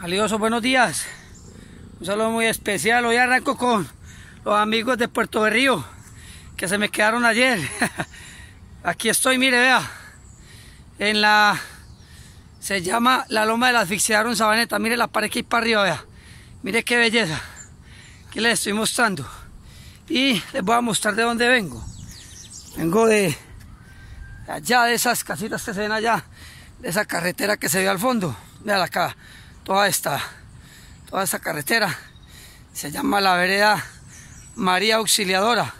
Saludos, buenos días. Un saludo muy especial. Hoy arranco con los amigos de Puerto Berrío que se me quedaron ayer. Aquí estoy, mire, vea. En la. Se llama la loma de del asfixiaron sabaneta. Mire la pared que hay para arriba, vea. Mire qué belleza. Que les estoy mostrando. Y les voy a mostrar de dónde vengo. Vengo de allá, de esas casitas que se ven allá. De esa carretera que se ve al fondo. Vean acá toda esta, toda esta carretera. Se llama la vereda María Auxiliadora.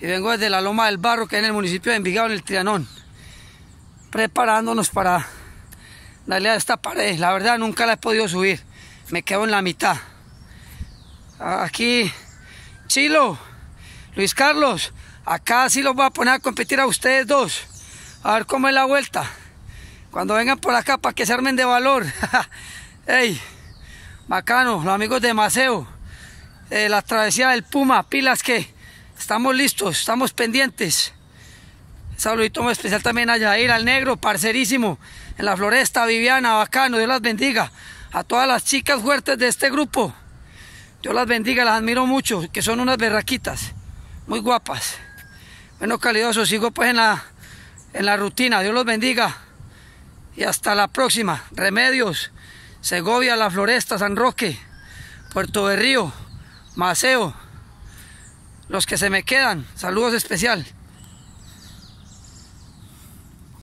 Y vengo desde la Loma del Barro, que es en el municipio de Envigado, en el Trianón, preparándonos para darle a esta pared. La verdad, nunca la he podido subir. Me quedo en la mitad. Aquí, Chilo, Luis Carlos, acá sí los voy a poner a competir a ustedes dos. A ver cómo es la vuelta. Cuando vengan por acá para que se armen de valor. Ey, bacano, los amigos de Maceo, eh, la travesía del Puma, pilas que estamos listos, estamos pendientes. saludito muy especial también a Yair, al negro, parcerísimo, en la floresta, Viviana, bacano, Dios las bendiga. A todas las chicas fuertes de este grupo, Dios las bendiga, las admiro mucho, que son unas berraquitas, muy guapas. Bueno, calidosos, sigo pues en la, en la rutina, Dios los bendiga. Y hasta la próxima, remedios. Segovia, La Floresta, San Roque, Puerto Berrío, Maceo. Los que se me quedan, saludos especial.